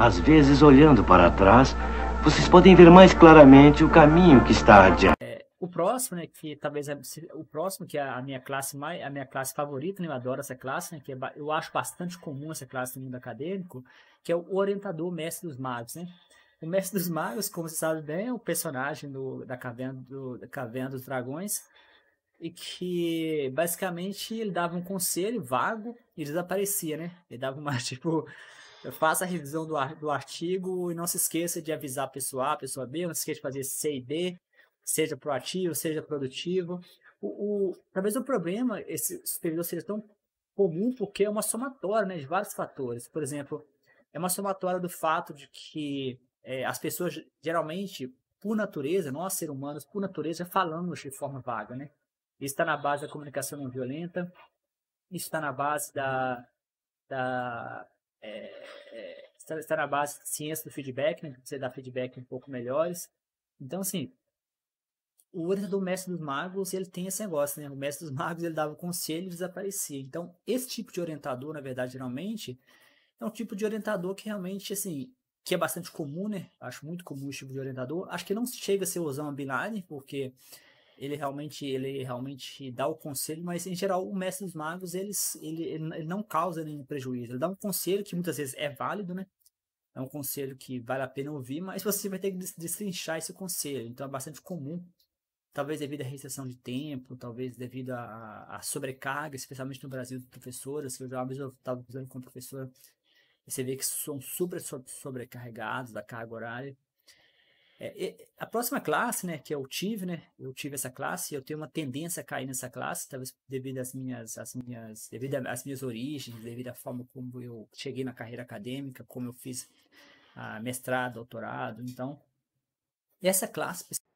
Às vezes, olhando para trás, vocês podem ver mais claramente o caminho que está adiante. É, o próximo, né, que talvez é, o próximo que é a minha classe mais, a minha classe favorita, né, eu adoro essa classe, né, que é, eu acho bastante comum essa classe no mundo acadêmico, que é o orientador mestre dos magos, né? O mestre dos magos, como você sabe bem, é o personagem do, da caverna do, da caverna dos dragões, e que basicamente ele dava um conselho vago e desaparecia, né? Ele dava uma tipo faça a revisão do, ar, do artigo e não se esqueça de avisar a pessoa A, a pessoa B, não se esqueça de fazer C e D, seja proativo, seja produtivo. O, o, talvez o problema, esse servidor seja tão comum porque é uma somatória né, de vários fatores. Por exemplo, é uma somatória do fato de que é, as pessoas geralmente, por natureza, nós seres humanos, por natureza, falamos de forma vaga, né? Isso está na base da comunicação não violenta, isso está na base da, da é, é, está na base de ciência do feedback, né? você dá feedback um pouco melhores. Então, assim, o orientador do mestre dos magos, ele tem esse negócio, né? O mestre dos magos, ele dava conselho e desaparecia. Então, esse tipo de orientador, na verdade, geralmente, é um tipo de orientador que realmente, assim, que é bastante comum, né? Acho muito comum esse tipo de orientador. Acho que não chega a ser o Osama binária, porque ele realmente ele realmente dá o conselho, mas em geral o mestre dos magos eles ele, ele não causa nenhum prejuízo. Ele dá um conselho que muitas vezes é válido, né? É um conselho que vale a pena ouvir, mas você vai ter que destrinchar esse conselho. Então é bastante comum, talvez devido à restrição de tempo, talvez devido à sobrecarga, especialmente no Brasil, de professoras. Que eu já estava conversando com professora, e você vê que são super sobrecarregados da carga horária. É, a próxima classe, né, que eu tive, né, eu tive essa classe, eu tenho uma tendência a cair nessa classe, talvez devido às minhas, às minhas, devido às minhas origens, devido à forma como eu cheguei na carreira acadêmica, como eu fiz a ah, mestrado, doutorado, então essa classe